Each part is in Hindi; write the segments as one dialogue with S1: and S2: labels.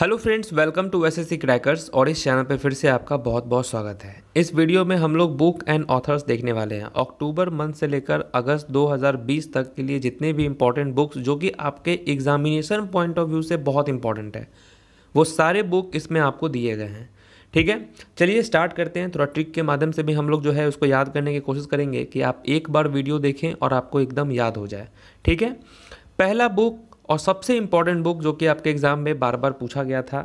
S1: Hello friends welcome to S S C crackers और इस चैनल पर फिर से आपका बहुत बहुत स्वागत है इस वीडियो में हम लोग बुक एंड ऑथर्स देखने वाले हैं अक्टूबर मंथ से लेकर अगस्त 2020 तक के लिए जितने भी इंपॉर्टेंट बुक्स जो कि आपके एग्जामिनेशन पॉइंट ऑफ व्यू से बहुत इंपॉर्टेंट है वो सारे बुक इसमें आपको दिए गए हैं ठीक है चलिए स्टार्ट करते हैं थोड़ा ट्रिक के माध्यम से भी हम लोग जो है उसको याद करने की कोशिश करेंगे कि आप एक बार वीडियो देखें और आपको एकदम याद हो जाए ठीक है पहला बुक और सबसे इम्पॉर्टेंट बुक जो कि आपके एग्ज़ाम में बार बार पूछा गया था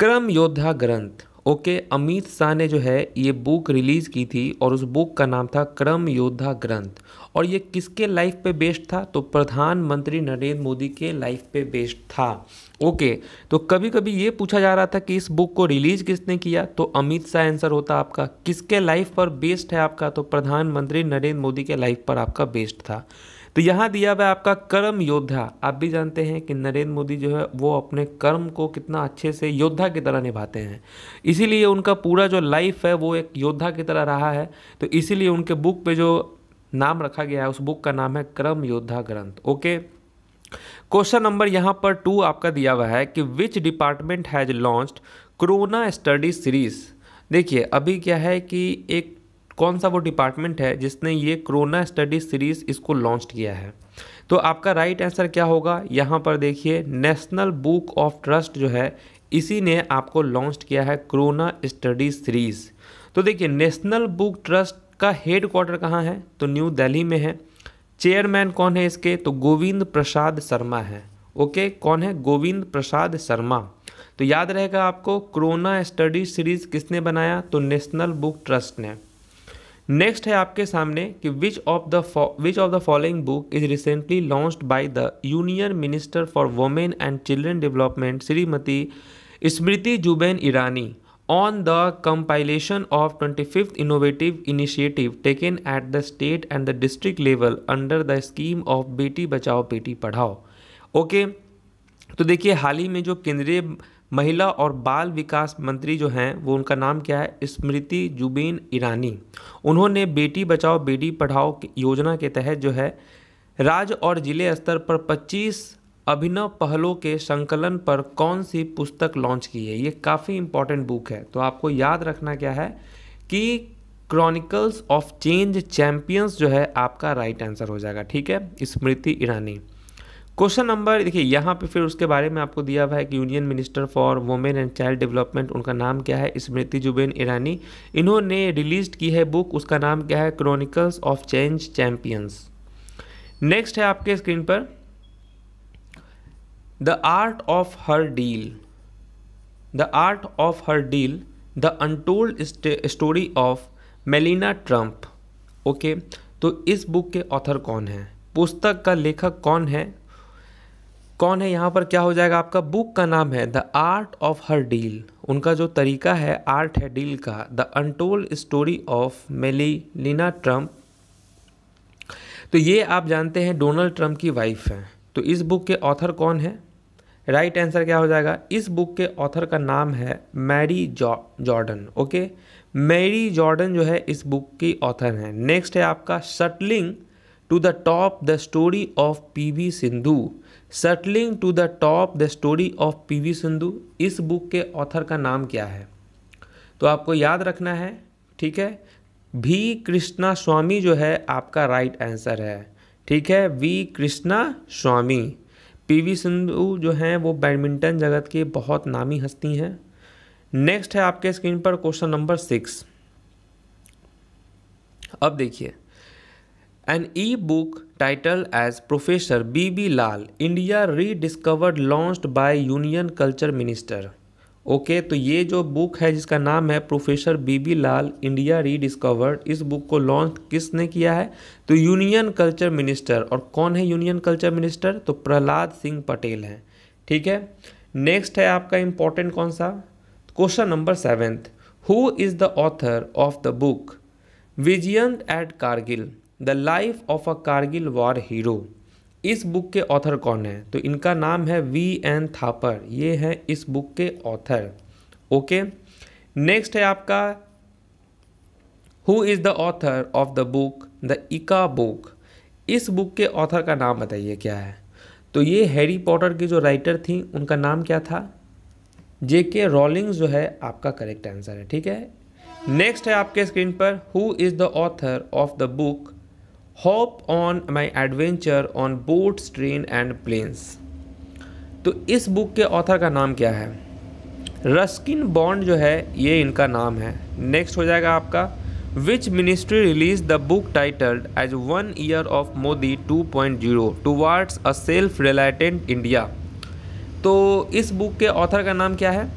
S1: क्रम योद्धा ग्रंथ ओके अमित शाह ने जो है ये बुक रिलीज़ की थी और उस बुक का नाम था क्रम योद्धा ग्रंथ और ये किसके लाइफ पे बेस्ड था तो प्रधानमंत्री नरेंद्र मोदी के लाइफ पे बेस्ड था ओके तो कभी कभी ये पूछा जा रहा था कि इस बुक को रिलीज़ किसने किया तो अमित शाह आंसर होता आपका किसके लाइफ पर बेस्ड है आपका तो प्रधानमंत्री नरेंद्र मोदी के लाइफ पर आपका बेस्ड था तो यहाँ दिया हुआ आपका कर्म योद्धा आप भी जानते हैं कि नरेंद्र मोदी जो है वो अपने कर्म को कितना अच्छे से योद्धा की तरह निभाते हैं इसीलिए उनका पूरा जो लाइफ है वो एक योद्धा की तरह रहा है तो इसीलिए उनके बुक पे जो नाम रखा गया है उस बुक का नाम है कर्म योद्धा ग्रंथ ओके क्वेश्चन नंबर यहाँ पर टू आपका दिया हुआ है कि which department has launched corona study series देखिए अभी क्या है कि एक कौन सा वो डिपार्टमेंट है जिसने ये कोरोना स्टडी सीरीज़ इसको लॉन्च किया है तो आपका राइट आंसर क्या होगा यहाँ पर देखिए नेशनल बुक ऑफ ट्रस्ट जो है इसी ने आपको लॉन्च किया है कोरोना स्टडी सीरीज़ तो देखिए नेशनल बुक ट्रस्ट का हेड क्वार्टर कहाँ है तो न्यू दिल्ली में है चेयरमैन कौन है इसके तो गोविंद प्रसाद शर्मा है ओके कौन है गोविंद प्रसाद शर्मा तो याद रहेगा आपको कोरोना स्टडी सीरीज़ किसने बनाया तो नेशनल बुक ट्रस्ट ने नेक्स्ट है आपके सामने कि which of the which of the following book is recently launch by the union minister for women and children development Shrimati Smriti Zubin Irani on the compilation of twenty fifth innovative initiative taken at the state and the district level under the scheme of Beti Bachao बेटी पढ़ाओ ओके okay? तो देखिए हाल ही में जो केंद्रीय महिला और बाल विकास मंत्री जो हैं वो उनका नाम क्या है स्मृति जुबीन ईरानी उन्होंने बेटी बचाओ बेटी पढ़ाओ योजना के तहत जो है राज्य और जिले स्तर पर 25 अभिनव पहलों के संकलन पर कौन सी पुस्तक लॉन्च की है ये काफ़ी इंपॉर्टेंट बुक है तो आपको याद रखना क्या है कि क्रॉनिकल्स ऑफ चेंज चैम्पियंस जो है आपका राइट आंसर हो जाएगा ठीक है स्मृति ईरानी क्वेश्चन नंबर देखिए यहाँ पे फिर उसके बारे में आपको दिया हुआ है कि union minister for women and child development उनका नाम क्या है स्मृति जुबेन ईरानी इन्होंने रिलीज की है बुक उसका नाम क्या है chronicles of change champions next है आपके स्क्रीन पर the art of her deal the art of her deal the untold story of Melania Trump okay तो इस बुक के ऑथर कौन है पुस्तक का लेखक कौन है कौन है यहाँ पर क्या हो जाएगा आपका बुक का नाम है the art of her deal उनका जो तरीका है आर्ट है डील का the untold story of Melania Trump तो ये आप जानते हैं डोनाल्ड ट्रम्प की वाइफ है तो इस बुक के ऑथर कौन है राइट right आंसर क्या हो जाएगा इस बुक के ऑथर का नाम है Mary Jordan okay Mary Jordan जो है इस बुक की ऑथर है नेक्स्ट है आपका shuttling to the top the story of PV Sindhu shuttling to the top the story of P V Sindhu इस बुक के ऑथर का नाम क्या है तो आपको याद रखना है ठीक है वी कृष्णा स्वामी जो है आपका राइट right आंसर है ठीक है वी कृष्णा स्वामी पीवी सिंधु जो हैं वो बैडमिंटन जगत की बहुत नामी हस्ती हैं नेक्स्ट है आपके स्क्रीन पर क्वेश्चन नंबर सिक्स अब देखिए An e-book titled as Professor B.B. Lal, India Rediscovered launched by Union Culture Minister. Okay okay, तो ये जो बुक है जिसका नाम है professor BB Lal India rediscovered इस बुक को लॉन्च किसने किया है तो यूनियन कल्चर मिनिस्टर और कौन है यूनियन कल्चर मिनिस्टर तो प्रहलाद सिंह पटेल हैं ठीक है नेक्स्ट है आपका इम्पोर्टेंट कौन सा question number seventh who is the author of the book Vijyant at Kargil the life of a Kargil war hero इस बुक के ऑथर कौन है तो इनका नाम है वी एन थापर ये हैं इस बुक के ऑथर ओके नेक्स्ट है आपका who is the author of the book the इका बुक इस बुक के ऑथर का नाम बताइए क्या है तो ये हैरी पॉटर की जो राइटर थी उनका नाम क्या था जे के रॉलिंग जो है आपका करेक्ट आंसर है ठीक है नेक्स्ट है आपके स्क्रीन पर who is the author of the book hop on my adventure on boats train and planes तो इस बुक के ऑथर का नाम क्या है रस्किन बॉन्ड जो है ये इनका नाम है नेक्स्ट हो जाएगा आपका which ministry release the book titled as one year of Modi 2.0 wards a self reliant India तो इस बुक के ऑथर का नाम क्या है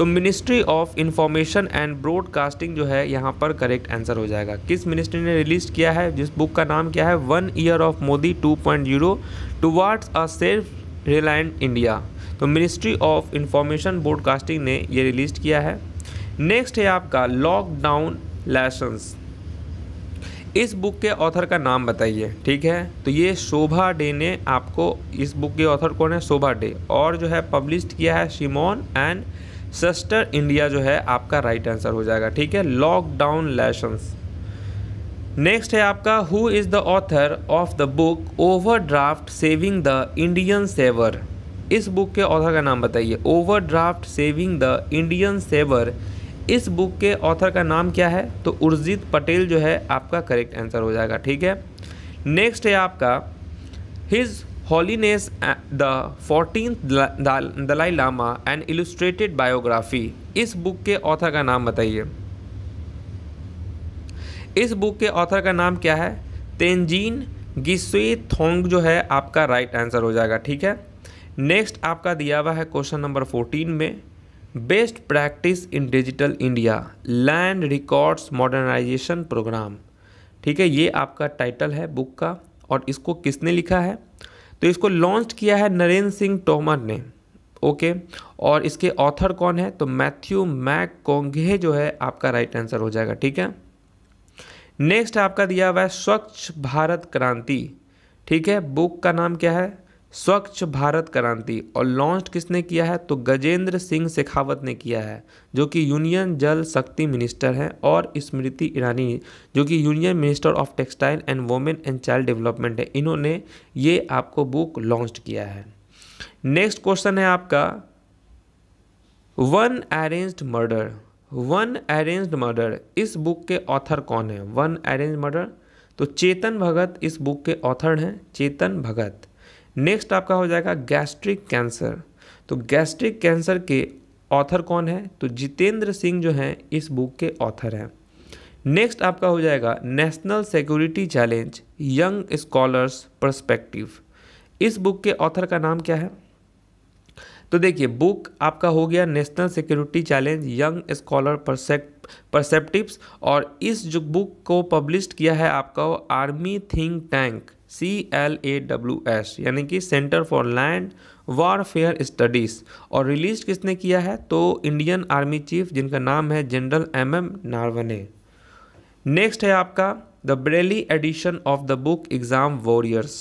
S1: तो ministry of information and broadcasting जो है यहाँ पर करेक्ट आंसर हो जाएगा किस मिनिस्ट्री ने रिलीज किया है जिस बुक का नाम क्या है one year of Modi two point zero towards a self reliant India तो मिनिस्ट्री ऑफ इंफॉर्मेशन ब्रॉडकास्टिंग ने ये रिलीज किया है नेक्स्ट है आपका लॉकडाउन लेसन्स इस बुक के ऑथर का नाम बताइए ठीक है तो ये शोभा डे ने आपको इस बुक के ऑथर कौन है शोभा डे और जो है पब्लिश किया है शिमोन एंड सस्टर इंडिया जो है आपका राइट right आंसर हो जाएगा ठीक है लॉकडाउन लेसन्स नेक्स्ट है आपका who is the author of the book overdraft saving the Indian saver इस बुक के ऑथर का नाम बताइए overdraft saving the Indian saver इस बुक के ऑथर का नाम क्या है तो उर्जित पटेल जो है आपका करेक्ट आंसर हो जाएगा ठीक है नेक्स्ट है आपका his holiness the 14th Dalai Lama and illustrated biography इस बुक के ऑथर का नाम बताइए इस बुक के ऑथर का नाम क्या है तेंजीन गिस्वे थोंग जो है आपका राइट आंसर हो जाएगा ठीक है नेक्स्ट आपका दिया हुआ है क्वेश्चन नंबर फोर्टीन में best practice in digital India land records modernisation programme ठीक है ये आपका टाइटल है बुक का और इसको किसने लिखा है तो इसको लॉन्च किया है नरेंद्र सिंह तोमर ने ओके और इसके ऑथर कौन है तो मैथ्यू मैक कोंगे जो है आपका राइट आंसर हो जाएगा ठीक है नेक्स्ट आपका दिया हुआ है स्वच्छ भारत क्रांति ठीक है बुक का नाम क्या है स्वच्छ भारत क्रांति और लॉन्च किसने किया है तो गजेंद्र सिंह शेखावत ने किया है जो कि यूनियन जल शक्ति मिनिस्टर हैं और स्मृति ईरानी जो कि union minister of textile and women and child development है इन्होंने ये आपको बुक लॉन्च किया है नेक्स्ट क्वेश्चन है आपका one arranged murder one arranged murder इस बुक के ऑथर कौन है वन अरेंज मर्डर तो चेतन भगत इस बुक के ऑथर हैं चेतन भगत नेक्स्ट आपका हो जाएगा गैस्ट्रिक कैंसर तो गैस्ट्रिक कैंसर के ऑथर कौन है तो जितेंद्र सिंह जो हैं इस बुक के ऑथर हैं नेक्स्ट आपका हो जाएगा national security challenge young scholars perspective इस बुक के ऑथर का नाम क्या है तो देखिए बुक आपका हो गया national security challenge young scholar perspectives और इस जो बुक को पब्लिश किया है आपका army think tank C L A W S यानी कि centre for land warfare studies और रिलीज किसने किया है तो इंडियन आर्मी चीफ जिनका नाम है general M M Naravane next है आपका the braille edition of the book exam warriors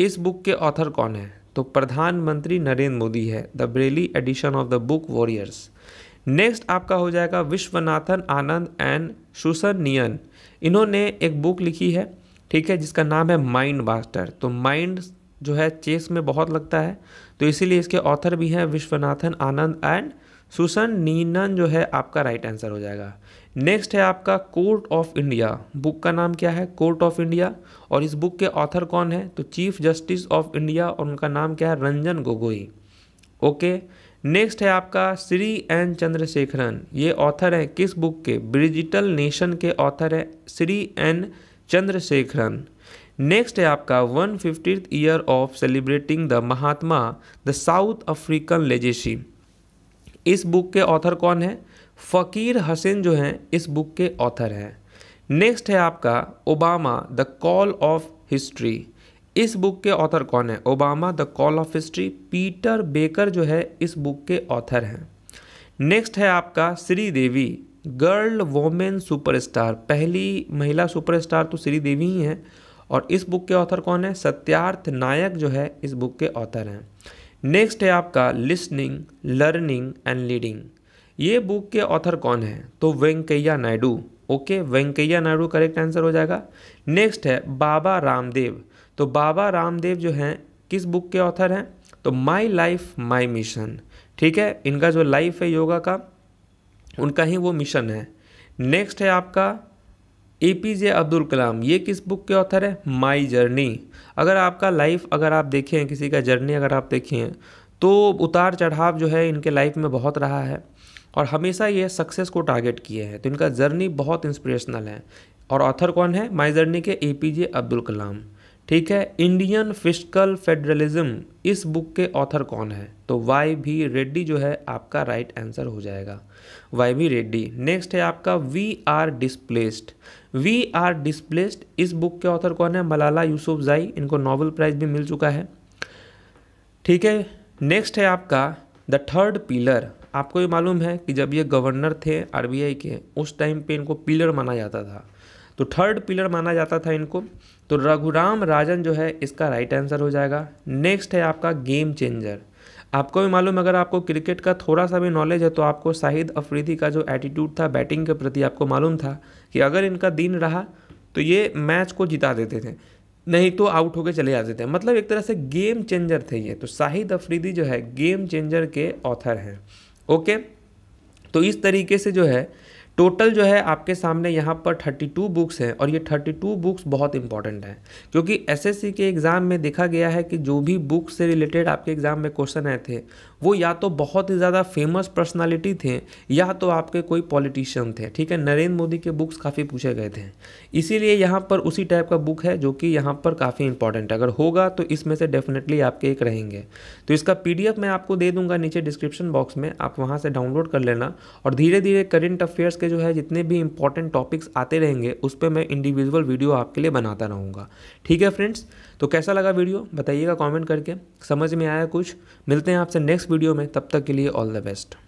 S1: इस बुक के ऑथर कौन है तो प्रधानमंत्री नरेंद्र मोदी है the braille edition of the book warriors next आपका हो जाएगा विश्वनाथन आनंद एंड सुसन नियन इन्होंने एक बुक लिखी है ठीक है जिसका नाम है माइंड मास्टर तो माइंड जो है चेस में बहुत लगता है तो इसीलिए इसके ऑथर भी हैं विश्वनाथन आनंद एंड सुसन नीनन जो है आपका राइट आंसर हो जाएगा नेक्स्ट है आपका कोर्ट ऑफ इंडिया बुक का नाम क्या है कोर्ट ऑफ इंडिया और इस बुक के ऑथर कौन है तो चीफ जस्टिस ऑफ इंडिया और उनका नाम क्या है रंजन गोगोई ओके नेक्स्ट है आपका श्री एन चंद्रशेखरन ये ऑथर हैं किस बुक के ब्रिजिटल नेशन के ऑथर हैं श्री एन चंद्रशेखरन नेक्स्ट है आपका one fifty year of celebrating the Mahatma the south African legacy इस बुक के ऑथर कौन है फ़कीर हसन जो हैं इस बुक के ऑथर हैं नेक्स्ट है आपका Obama the call of history इस बुक के ऑथर कौन है Obama the call of history Peter Baker जो है इस बुक के ऑथर हैं नेक्स्ट है आपका श्रीदेवी गर्ल वोमेन सुपरस्टार पहली महिला सुपरस्टार तो श्रीदेवी ही हैं और इस बुक के ऑथर कौन है सत्यार्थ नायक जो है इस बुक के ऑथर हैं नेक्स्ट है आपका लिसनिंग लर्निंग एंड लीडिंग ये बुक के ऑथर कौन है तो Venkaiah Naidu okay Venkaiah Naidu correct answer हो जाएगा नेक्स्ट है बाबा रामदेव तो बाबा रामदेव जो हैं किस बुक के ऑथर हैं तो माई लाइफ माई मिशन ठीक है इनका जो लाइफ है योगा का उनका ही वो मिशन है नेक्स्ट है आपका ए पी जे अब्दुल कलाम ये किस बुक के ऑथर है माई जर्नी अगर आपका लाइफ अगर आप देखें किसी का जर्नी अगर आप देखें तो उतार चढ़ाव जो है इनके लाइफ में बहुत रहा है और हमेशा ये सक्सेस को टारगेट किए हैं तो इनका जर्नी बहुत इंस्पिरेशनल है और ऑथर कौन है माई जर्नी के ए पी जे अब्दुल कलाम ठीक है इंडियन फिस्कल फेडरलिज्म इस बुक के ऑथर कौन है तो वाई भी रेड्डी जो है आपका राइट आंसर हो जाएगा वाई भी रेड्डी नेक्स्ट है आपका we are displaced we are displaced इस बुक के ऑथर कौन है मलाला जाई इनको नोबल प्राइज भी मिल चुका है ठीक है नेक्स्ट है आपका द थर्ड पिलर आपको ये मालूम है कि जब ये गवर्नर थे आर के उस टाइम पर इनको पिलर माना जाता था तो थर्ड पिलर माना जाता था इनको तो रघुराम राजन जो है इसका राइट आंसर हो जाएगा नेक्स्ट है आपका गेम चेंजर आपको भी मालूम अगर आपको क्रिकेट का थोड़ा सा भी नॉलेज है तो आपको शाहिद अफरीदी का जो एटीट्यूड था बैटिंग के प्रति आपको मालूम था कि अगर इनका दिन रहा तो ये मैच को जिता देते थे नहीं तो आउट होकर चले जाते थे मतलब एक तरह से गेम चेंजर थे ये तो शाहिद अफरीदी जो है गेम चेंजर के ऑथर हैं ओके तो इस तरीके से जो है टोटल जो है आपके सामने यहाँ पर 32 बुक्स हैं और ये 32 बुक्स बहुत इंपॉर्टेंट हैं क्योंकि एसएससी के एग्ज़ाम में देखा गया है कि जो भी बुक से रिलेटेड आपके एग्ज़ाम में क्वेश्चन आए थे वो या तो बहुत ही ज़्यादा फेमस पर्सनालिटी थे या तो आपके कोई पॉलिटिशियन थे ठीक है नरेंद्र मोदी के बुक्स काफ़ी पूछे गए थे इसीलिए यहाँ पर उसी टाइप का बुक है जो कि यहाँ पर काफ़ी इंपॉर्टेंट है अगर होगा तो इसमें से डेफिनेटली आपके एक रहेंगे तो इसका पी मैं आपको दे दूंगा नीचे डिस्क्रिप्शन बॉक्स में आप वहाँ से डाउनलोड कर लेना और धीरे धीरे करेंट अफेयर्स के जो है जितने भी इंपॉर्टेंट टॉपिक्स आते रहेंगे उस पर मैं इंडिविजुअल वीडियो आपके लिए बनाता रहूँगा ठीक है फ्रेंड्स तो कैसा लगा वीडियो बताइएगा कॉमेंट करके समझ में आया कुछ मिलते हैं आपसे नेक्स्ट वीडियो में तब तक के लिए ऑल द बेस्ट